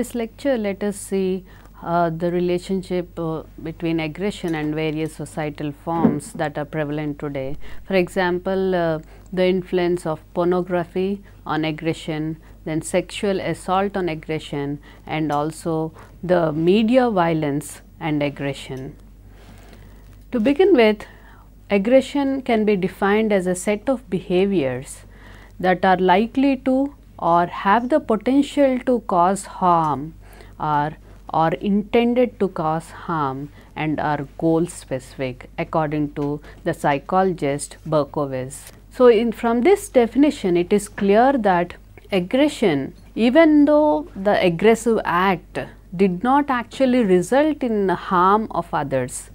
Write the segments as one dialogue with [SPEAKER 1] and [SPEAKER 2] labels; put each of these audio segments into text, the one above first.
[SPEAKER 1] this lecture, let us see uh, the relationship uh, between aggression and various societal forms that are prevalent today. For example, uh, the influence of pornography on aggression, then sexual assault on aggression and also the media violence and aggression. To begin with, aggression can be defined as a set of behaviors that are likely to or have the potential to cause harm or are intended to cause harm and are goal specific according to the psychologist Berkowitz. So, in, from this definition it is clear that aggression even though the aggressive act did not actually result in harm of others,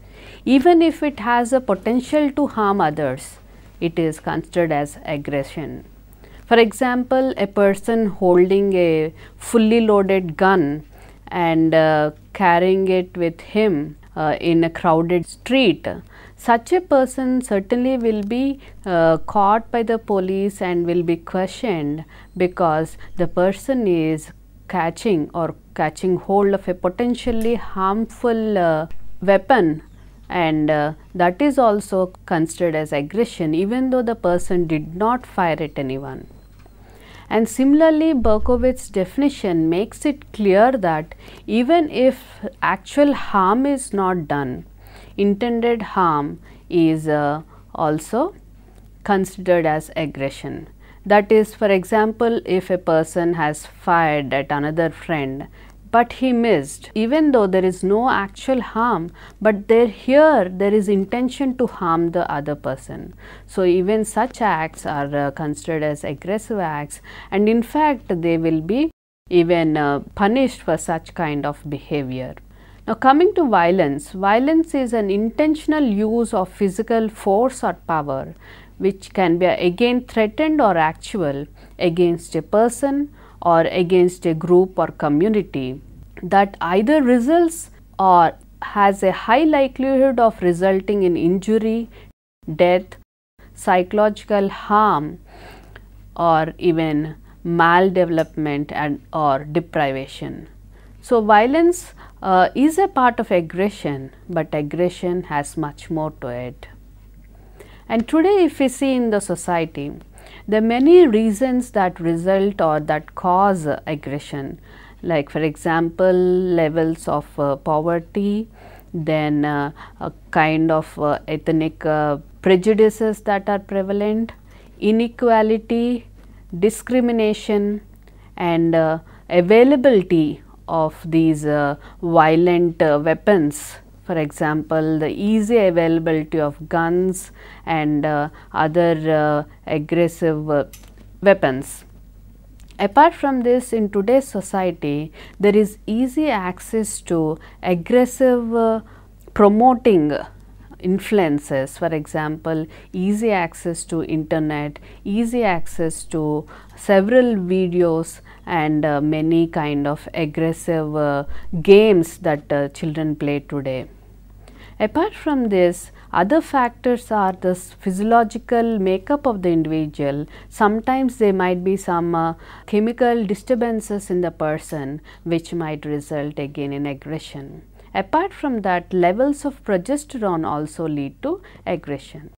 [SPEAKER 1] even if it has a potential to harm others, it is considered as aggression. For example, a person holding a fully loaded gun and uh, carrying it with him uh, in a crowded street, such a person certainly will be uh, caught by the police and will be questioned because the person is catching or catching hold of a potentially harmful uh, weapon and uh, that is also considered as aggression even though the person did not fire at anyone. And similarly, Berkowitz's definition makes it clear that even if actual harm is not done, intended harm is uh, also considered as aggression. That is, for example, if a person has fired at another friend but he missed. Even though there is no actual harm, but there here there is intention to harm the other person. So even such acts are uh, considered as aggressive acts and in fact they will be even uh, punished for such kind of behavior. Now coming to violence, violence is an intentional use of physical force or power which can be again threatened or actual against a person or against a group or community that either results or has a high likelihood of resulting in injury, death, psychological harm or even maldevelopment and or deprivation. So, violence uh, is a part of aggression, but aggression has much more to it. And today if we see in the society, there are many reasons that result or that cause aggression like for example levels of uh, poverty then uh, a kind of uh, ethnic uh, prejudices that are prevalent inequality discrimination and uh, availability of these uh, violent weapons for example the easy availability of guns and other aggressive weapons Apart from this, in today's society, there is easy access to aggressive uh, promoting influences for example easy access to internet easy access to several videos and uh, many kind of aggressive uh, games that uh, children play today apart from this other factors are the physiological makeup of the individual. Sometimes there might be some uh, chemical disturbances in the person which might result again in aggression. Apart from that, levels of progesterone also lead to aggression.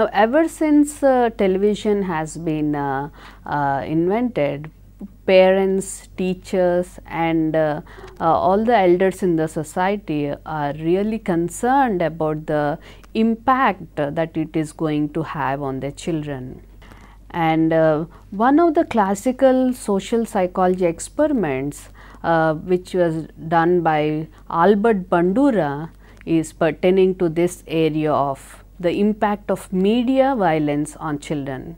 [SPEAKER 1] Now, ever since uh, television has been uh, uh, invented, parents, teachers and uh, uh, all the elders in the society are really concerned about the impact that it is going to have on their children. And uh, one of the classical social psychology experiments which was done by Albert Bandura is pertaining to this area of the impact of media violence on children.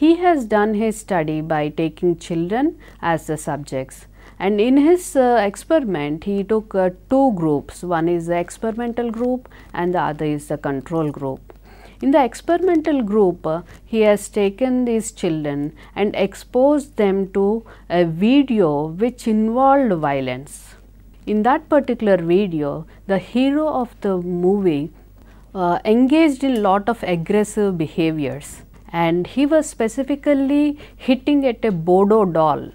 [SPEAKER 1] He has done his study by taking children as the subjects and in his uh, experiment he took uh, two groups one is the experimental group and the other is the control group. In the experimental group uh, he has taken these children and exposed them to a video which involved violence. In that particular video the hero of the movie uh, engaged in lot of aggressive behaviors and he was specifically hitting at a Bodo doll.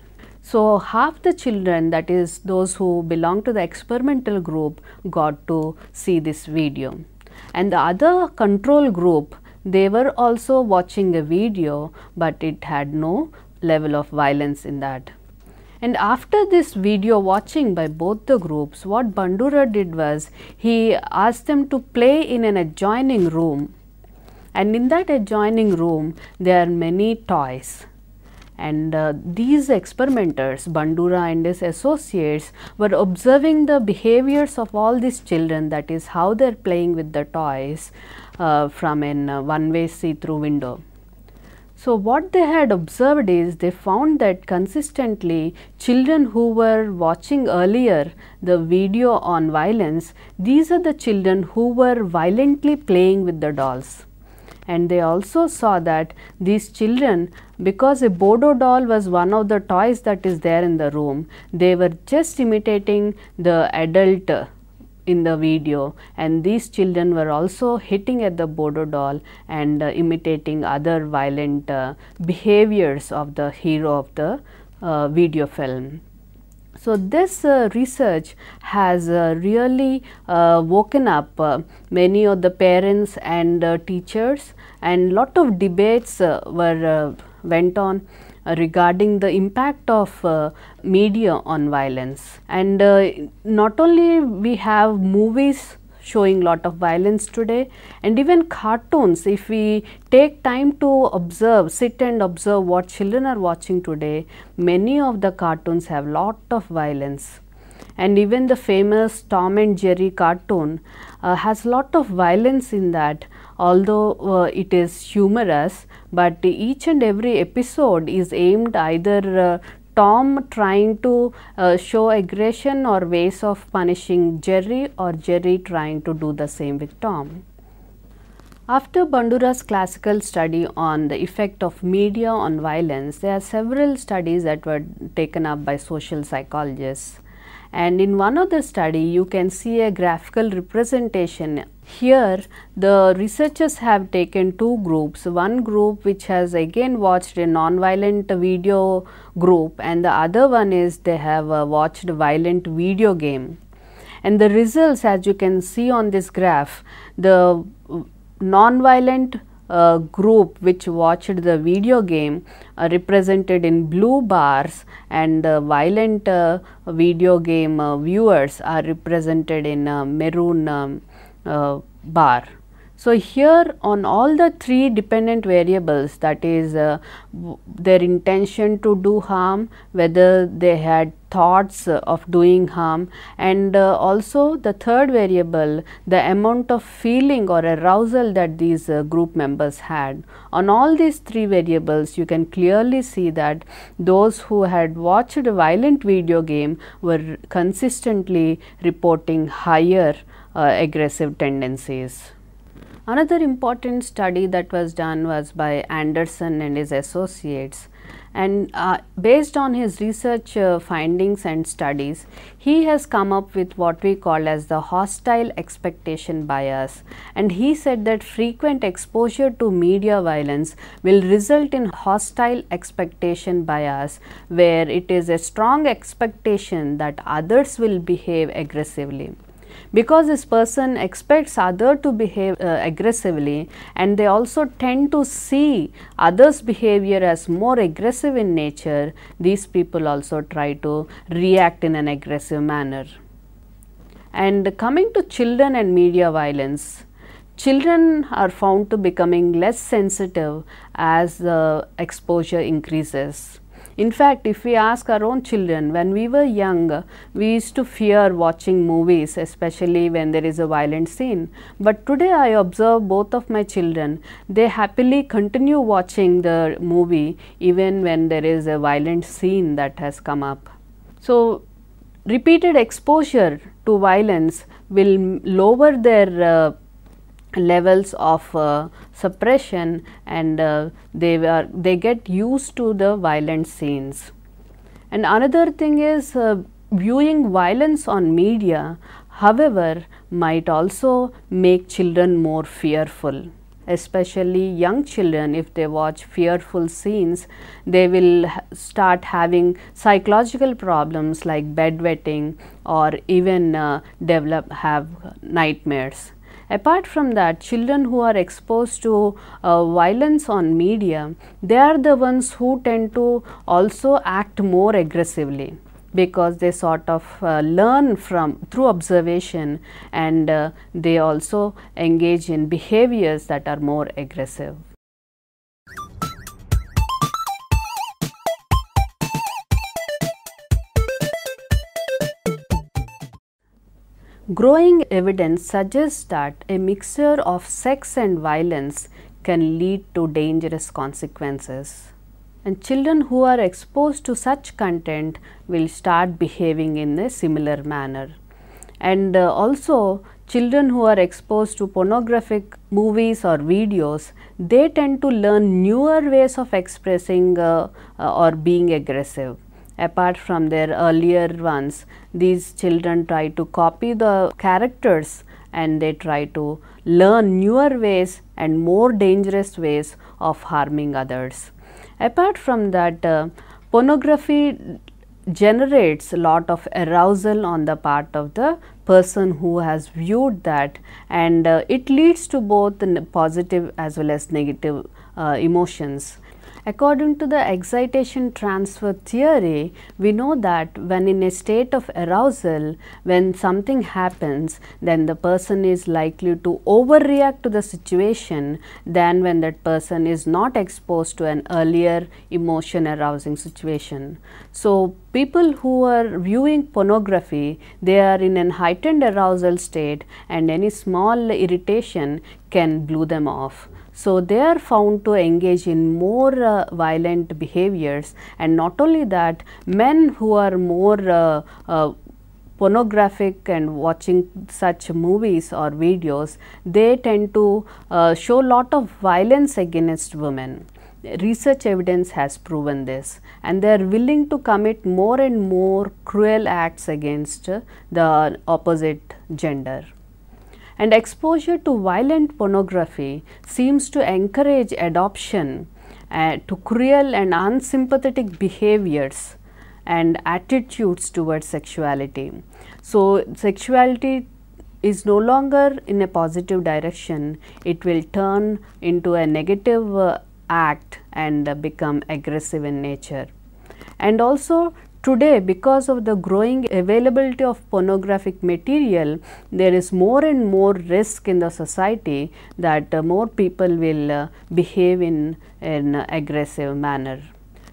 [SPEAKER 1] So half the children that is those who belong to the experimental group got to see this video and the other control group they were also watching a video but it had no level of violence in that. And after this video watching by both the groups, what Bandura did was he asked them to play in an adjoining room. And in that adjoining room, there are many toys. And uh, these experimenters, Bandura and his associates, were observing the behaviors of all these children, that is, how they are playing with the toys uh, from a uh, one way see through window. So what they had observed is they found that consistently children who were watching earlier the video on violence, these are the children who were violently playing with the dolls. And they also saw that these children, because a Bodo doll was one of the toys that is there in the room, they were just imitating the adult in the video and these children were also hitting at the Bodo doll and uh, imitating other violent uh, behaviors of the hero of the uh, video film. So, this uh, research has uh, really uh, woken up uh, many of the parents and uh, teachers and lot of debates uh, were went on uh, regarding the impact of uh, media on violence. And uh, not only we have movies showing lot of violence today and even cartoons if we take time to observe sit and observe what children are watching today many of the cartoons have lot of violence and even the famous Tom and Jerry cartoon uh, has lot of violence in that although uh, it is humorous but each and every episode is aimed either uh, Tom trying to uh, show aggression or ways of punishing Jerry or Jerry trying to do the same with Tom. After Bandura's classical study on the effect of media on violence, there are several studies that were taken up by social psychologists. And in one of the study, you can see a graphical representation here the researchers have taken two groups, one group which has again watched a non-violent video group and the other one is they have uh, watched violent video game. And the results as you can see on this graph, the non-violent uh, group which watched the video game uh, represented in blue bars and uh, violent video game uh, viewers are represented in uh, maroon um, uh, bar. So, here on all the three dependent variables that is uh, their intention to do harm, whether they had thoughts of doing harm and uh, also the third variable the amount of feeling or arousal that these uh, group members had. On all these three variables you can clearly see that those who had watched a violent video game were consistently reporting higher uh, aggressive tendencies. Another important study that was done was by Anderson and his associates and uh, based on his research uh, findings and studies, he has come up with what we call as the hostile expectation bias and he said that frequent exposure to media violence will result in hostile expectation bias where it is a strong expectation that others will behave aggressively because this person expects other to behave uh, aggressively and they also tend to see others behavior as more aggressive in nature these people also try to react in an aggressive manner and coming to children and media violence children are found to becoming less sensitive as the exposure increases in fact, if we ask our own children, when we were young, we used to fear watching movies, especially when there is a violent scene. But today I observe both of my children, they happily continue watching the movie even when there is a violent scene that has come up. So, repeated exposure to violence will lower their uh, levels of uh, suppression and uh, they are they get used to the violent scenes and another thing is uh, viewing violence on media however might also make children more fearful especially young children if they watch fearful scenes they will start having psychological problems like bedwetting or even uh, develop have nightmares Apart from that, children who are exposed to uh, violence on media, they are the ones who tend to also act more aggressively because they sort of uh, learn from through observation and uh, they also engage in behaviors that are more aggressive. Growing evidence suggests that a mixture of sex and violence can lead to dangerous consequences. And children who are exposed to such content will start behaving in a similar manner. And uh, also, children who are exposed to pornographic movies or videos, they tend to learn newer ways of expressing uh, uh, or being aggressive apart from their earlier ones. These children try to copy the characters and they try to learn newer ways and more dangerous ways of harming others. Apart from that, uh, pornography generates a lot of arousal on the part of the person who has viewed that and uh, it leads to both positive as well as negative uh, emotions. According to the excitation transfer theory, we know that when in a state of arousal, when something happens, then the person is likely to overreact to the situation than when that person is not exposed to an earlier emotion arousing situation. So, people who are viewing pornography, they are in an heightened arousal state and any small irritation can blow them off. So, they are found to engage in more uh, violent behaviors and not only that men who are more uh, uh, pornographic and watching such movies or videos, they tend to uh, show lot of violence against women research evidence has proven this and they are willing to commit more and more cruel acts against the opposite gender and exposure to violent pornography seems to encourage adoption uh, to cruel and unsympathetic behaviors and attitudes towards sexuality. So, sexuality is no longer in a positive direction, it will turn into a negative uh, act and uh, become aggressive in nature. And also Today, because of the growing availability of pornographic material, there is more and more risk in the society that uh, more people will uh, behave in an aggressive manner.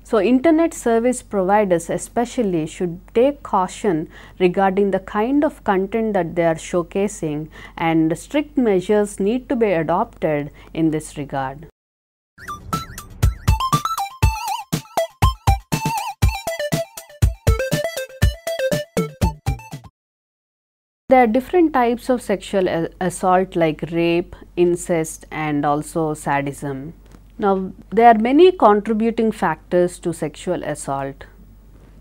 [SPEAKER 1] So, internet service providers especially should take caution regarding the kind of content that they are showcasing and strict measures need to be adopted in this regard. There are different types of sexual assault like rape, incest and also sadism. Now, there are many contributing factors to sexual assault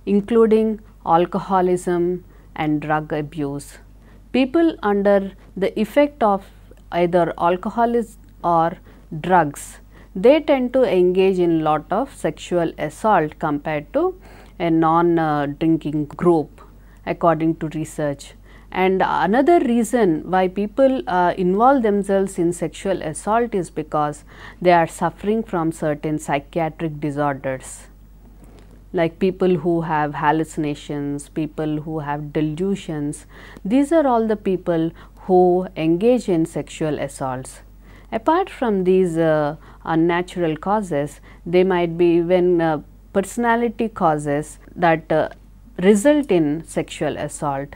[SPEAKER 1] including alcoholism and drug abuse. People under the effect of either alcoholism or drugs, they tend to engage in lot of sexual assault compared to a non-drinking uh, group according to research. And another reason why people uh, involve themselves in sexual assault is because they are suffering from certain psychiatric disorders like people who have hallucinations, people who have delusions. These are all the people who engage in sexual assaults. Apart from these uh, unnatural causes, they might be even uh, personality causes that uh, result in sexual assault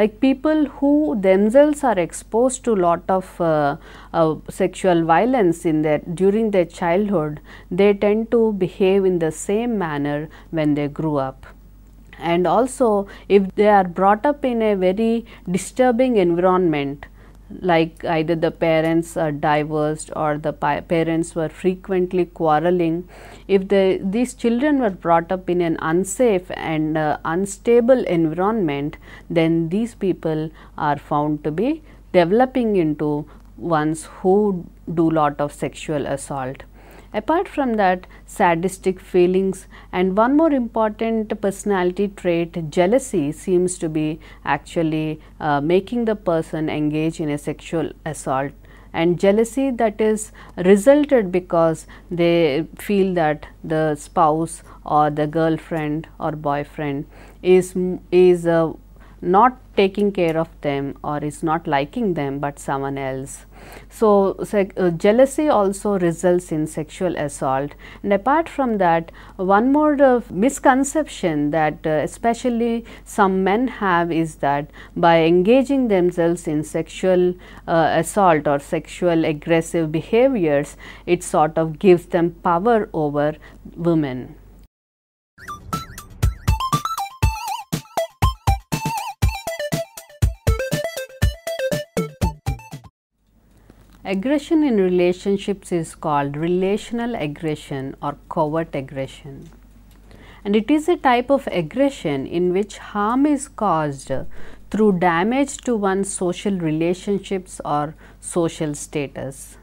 [SPEAKER 1] like people who themselves are exposed to lot of uh, uh, sexual violence in their during their childhood they tend to behave in the same manner when they grew up and also if they are brought up in a very disturbing environment like either the parents are divorced or the parents were frequently quarreling if the, these children were brought up in an unsafe and uh, unstable environment then these people are found to be developing into ones who do lot of sexual assault Apart from that, sadistic feelings and one more important personality trait, jealousy, seems to be actually uh, making the person engage in a sexual assault and jealousy that is resulted because they feel that the spouse or the girlfriend or boyfriend is is uh, not taking care of them or is not liking them but someone else. So, uh, jealousy also results in sexual assault and apart from that one more uh, misconception that uh, especially some men have is that by engaging themselves in sexual uh, assault or sexual aggressive behaviors it sort of gives them power over women. Aggression in relationships is called relational aggression or covert aggression. And it is a type of aggression in which harm is caused through damage to one's social relationships or social status.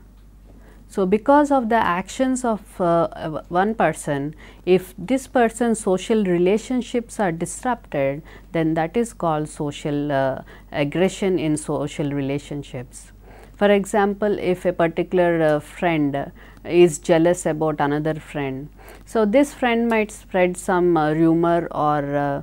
[SPEAKER 1] So, because of the actions of uh, one person, if this person's social relationships are disrupted, then that is called social uh, aggression in social relationships. For example, if a particular uh, friend is jealous about another friend, so this friend might spread some uh, rumor or uh,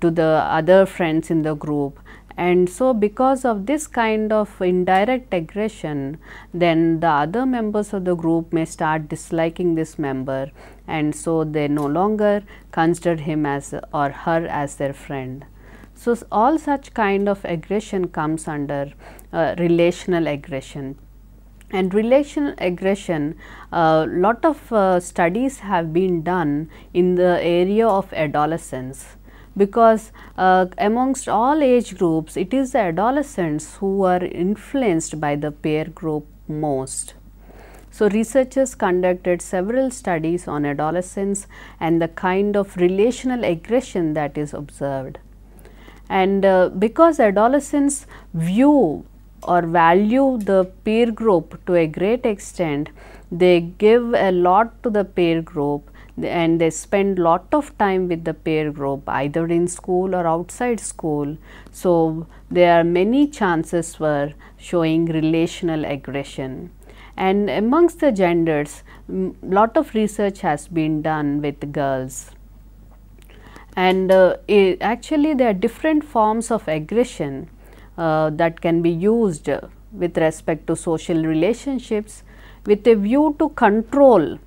[SPEAKER 1] to the other friends in the group and so because of this kind of indirect aggression then the other members of the group may start disliking this member and so they no longer consider him as or her as their friend. So, all such kind of aggression comes under uh, relational aggression and relational aggression a uh, lot of uh, studies have been done in the area of adolescence because uh, amongst all age groups it is the adolescents who are influenced by the peer group most. So, researchers conducted several studies on adolescence and the kind of relational aggression that is observed and uh, because adolescents view or value the peer group to a great extent they give a lot to the peer group and they spend lot of time with the peer group either in school or outside school. So, there are many chances for showing relational aggression. And amongst the genders, lot of research has been done with girls and uh, actually there are different forms of aggression uh, that can be used with respect to social relationships with a view to control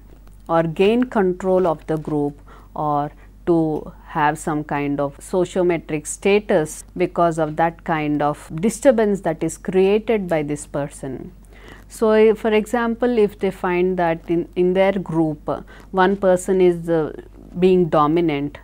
[SPEAKER 1] or gain control of the group or to have some kind of sociometric status because of that kind of disturbance that is created by this person. So, for example, if they find that in, in their group uh, one person is uh, being dominant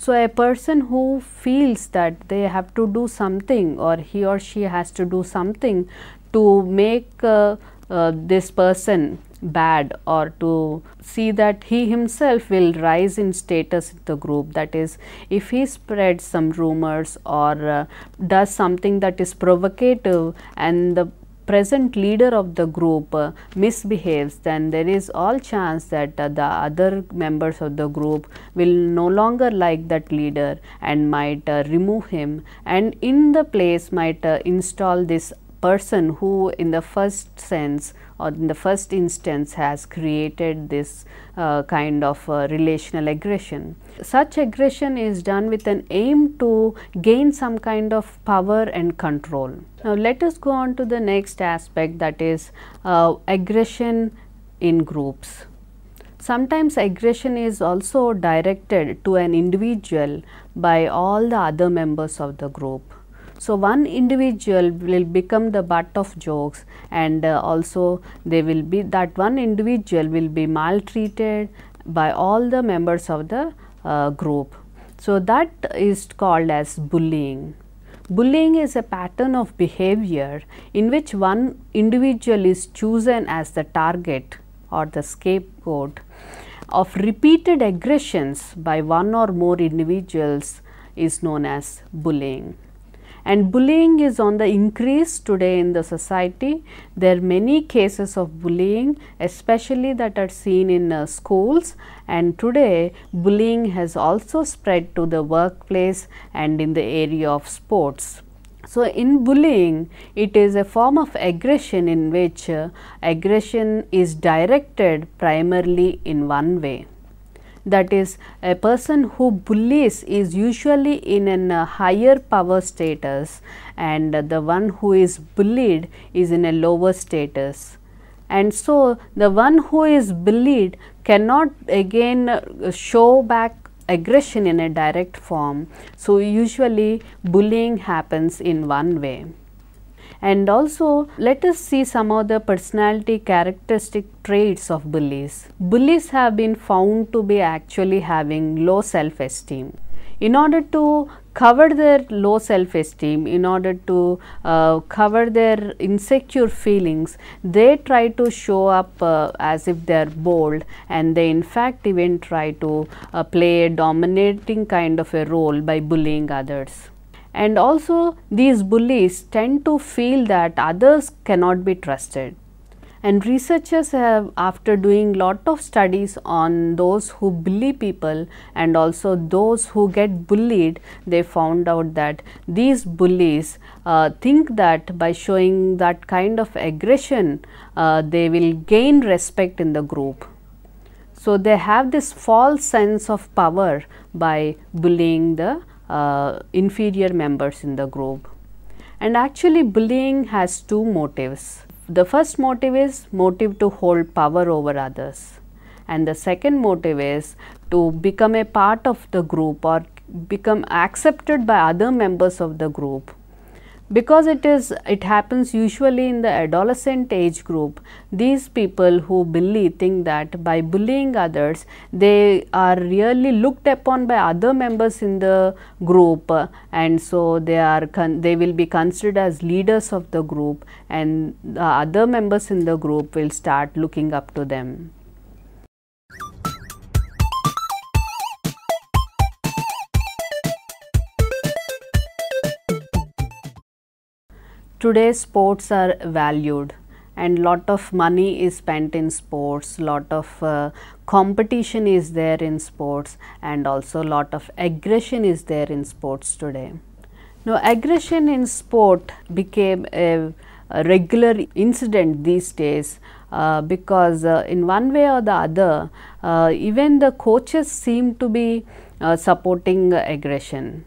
[SPEAKER 1] so, a person who feels that they have to do something or he or she has to do something to make uh, uh, this person bad or to see that he himself will rise in status in the group that is if he spreads some rumors or uh, does something that is provocative and the present leader of the group uh, misbehaves, then there is all chance that uh, the other members of the group will no longer like that leader and might uh, remove him and in the place might install this person who in the first sense or in the first instance has created this uh, kind of uh, relational aggression. Such aggression is done with an aim to gain some kind of power and control. Now let us go on to the next aspect that is uh, aggression in groups. Sometimes aggression is also directed to an individual by all the other members of the group so, one individual will become the butt of jokes and uh, also they will be that one individual will be maltreated by all the members of the uh, group. So, that is called as bullying. Bullying is a pattern of behavior in which one individual is chosen as the target or the scapegoat of repeated aggressions by one or more individuals is known as bullying and bullying is on the increase today in the society. There are many cases of bullying especially that are seen in uh, schools and today bullying has also spread to the workplace and in the area of sports. So, in bullying, it is a form of aggression in which uh, aggression is directed primarily in one way that is a person who bullies is usually in an uh, higher power status and uh, the one who is bullied is in a lower status and so the one who is bullied cannot again uh, show back aggression in a direct form. So, usually bullying happens in one way. And also, let us see some of the personality characteristic traits of bullies. Bullies have been found to be actually having low self esteem. In order to cover their low self esteem, in order to uh, cover their insecure feelings, they try to show up uh, as if they are bold and they in fact even try to uh, play a dominating kind of a role by bullying others and also these bullies tend to feel that others cannot be trusted and researchers have after doing lot of studies on those who bully people and also those who get bullied they found out that these bullies uh, think that by showing that kind of aggression uh, they will gain respect in the group so they have this false sense of power by bullying the uh, inferior members in the group. And actually bullying has two motives. The first motive is motive to hold power over others and the second motive is to become a part of the group or become accepted by other members of the group because it is it happens usually in the adolescent age group these people who bully think that by bullying others they are really looked upon by other members in the group and so they are they will be considered as leaders of the group and the other members in the group will start looking up to them today sports are valued and lot of money is spent in sports, lot of uh, competition is there in sports and also lot of aggression is there in sports today. Now aggression in sport became a, a regular incident these days uh, because uh, in one way or the other uh, even the coaches seem to be uh, supporting aggression.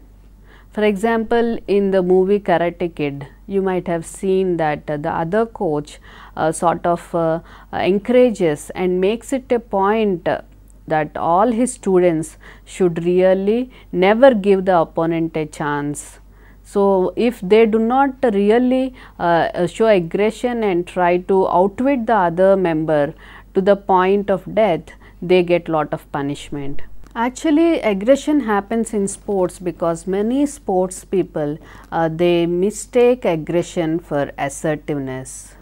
[SPEAKER 1] For example, in the movie Karate Kid, you might have seen that uh, the other coach uh, sort of uh, uh encourages and makes it a point uh, that all his students should really never give the opponent a chance. So, if they do not really uh, show aggression and try to outwit the other member to the point of death, they get lot of punishment. Actually, aggression happens in sports because many sports people uh, they mistake aggression for assertiveness.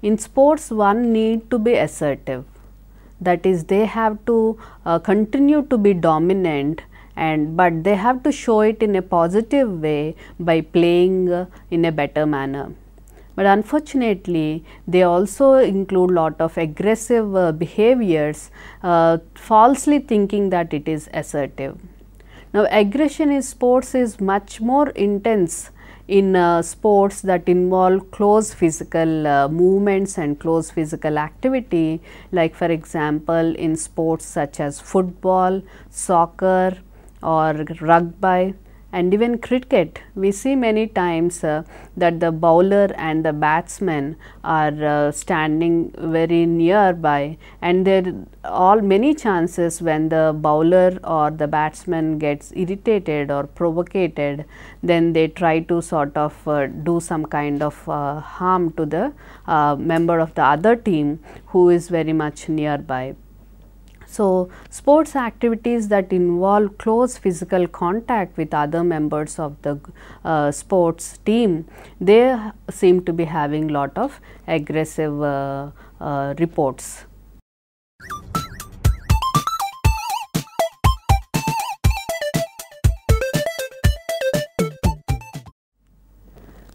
[SPEAKER 1] In sports, one need to be assertive. That is, they have to uh, continue to be dominant and but they have to show it in a positive way by playing uh, in a better manner but unfortunately they also include lot of aggressive uh, behaviors uh, falsely thinking that it is assertive. Now aggression in sports is much more intense in uh, sports that involve close physical uh, movements and close physical activity like for example in sports such as football, soccer or rugby and even cricket we see many times uh, that the bowler and the batsman are uh, standing very nearby and there are many chances when the bowler or the batsman gets irritated or provocated then they try to sort of uh, do some kind of uh, harm to the uh, member of the other team who is very much nearby so, sports activities that involve close physical contact with other members of the uh, sports team, they seem to be having lot of aggressive uh, uh, reports.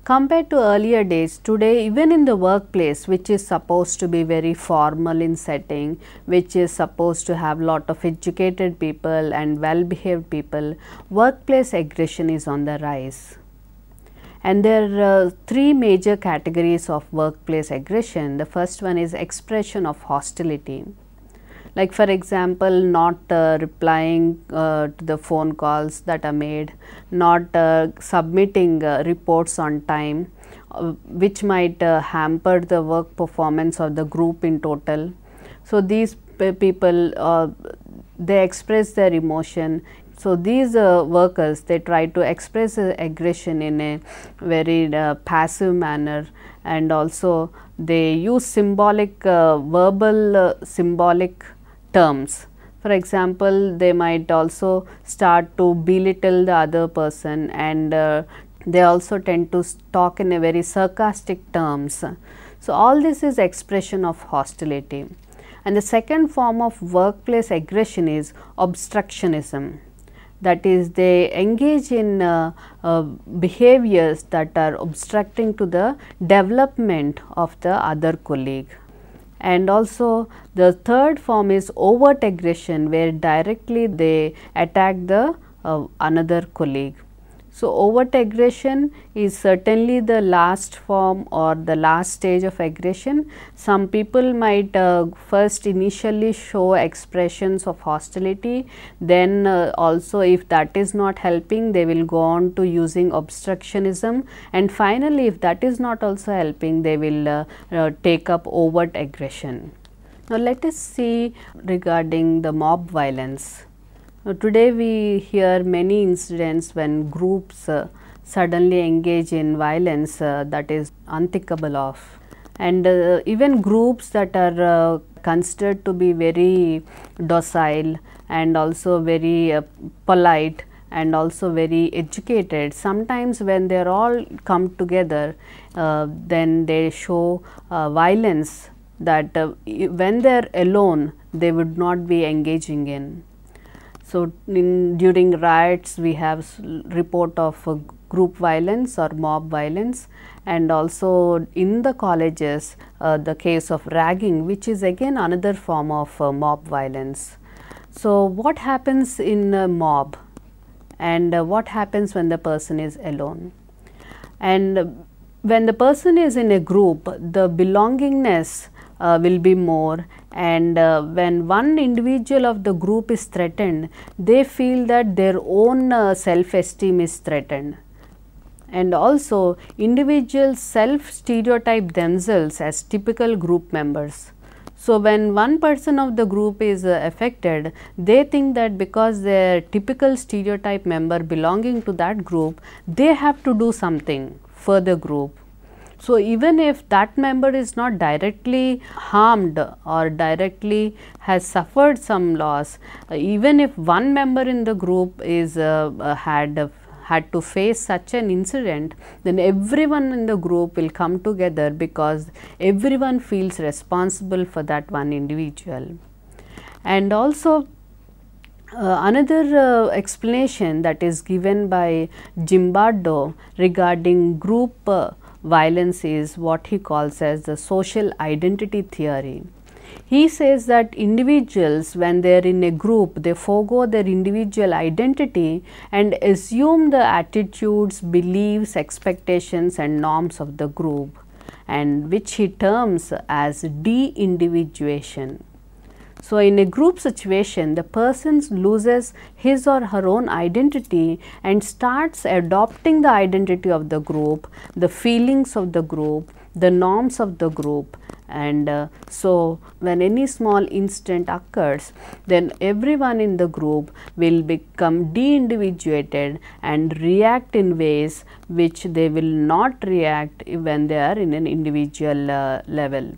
[SPEAKER 1] Compared to earlier days, today even in the workplace which is supposed to be very formal in setting, which is supposed to have lot of educated people and well behaved people, workplace aggression is on the rise. And there are uh, three major categories of workplace aggression. The first one is expression of hostility like for example not uh, replying uh, to the phone calls that are made, not uh, submitting uh, reports on time uh, which might hamper the work performance of the group in total. So, these people they express their emotion so these uh, workers they try to express uh, aggression in a very uh, passive manner and also they use symbolic verbal symbolic terms. For example, they might also start to belittle the other person and uh, they also tend to talk in a very sarcastic terms. So, all this is expression of hostility. And the second form of workplace aggression is obstructionism. That is, they engage in uh, uh, behaviors that are obstructing to the development of the other colleague. And also the third form is overt aggression where directly they attack the uh, another colleague. So, overt aggression is certainly the last form or the last stage of aggression. Some people might uh, first initially show expressions of hostility, then uh, also if that is not helping they will go on to using obstructionism and finally if that is not also helping they will uh, uh take up overt aggression. Now, let us see regarding the mob violence today we hear many incidents when groups uh, suddenly engage in violence uh, that is unthinkable of and uh, even groups that are uh, considered to be very docile and also very uh, polite and also very educated sometimes when they are all come together uh, then they show violence that when they are alone they would not be engaging in so in, during riots, we have report of uh, group violence or mob violence and also in the colleges uh, the case of ragging which is again another form of uh, mob violence. So what happens in a mob and uh, what happens when the person is alone and uh, when the person is in a group the belongingness uh, will be more and uh, when one individual of the group is threatened they feel that their own uh, self esteem is threatened and also individuals self stereotype themselves as typical group members so when one person of the group is uh, affected they think that because they're typical stereotype member belonging to that group they have to do something for the group so, even if that member is not directly harmed or directly has suffered some loss, uh, even if one member in the group is uh, uh had uh, had to face such an incident, then everyone in the group will come together because everyone feels responsible for that one individual. And also uh, another uh, explanation that is given by Jimbardo regarding group uh, violence is what he calls as the social identity theory. He says that individuals when they are in a group they forego their individual identity and assume the attitudes, beliefs, expectations and norms of the group and which he terms as de-individuation. So, in a group situation, the person loses his or her own identity and starts adopting the identity of the group, the feelings of the group, the norms of the group and uh, so when any small incident occurs then everyone in the group will become de-individuated and react in ways which they will not react when they are in an individual uh, level.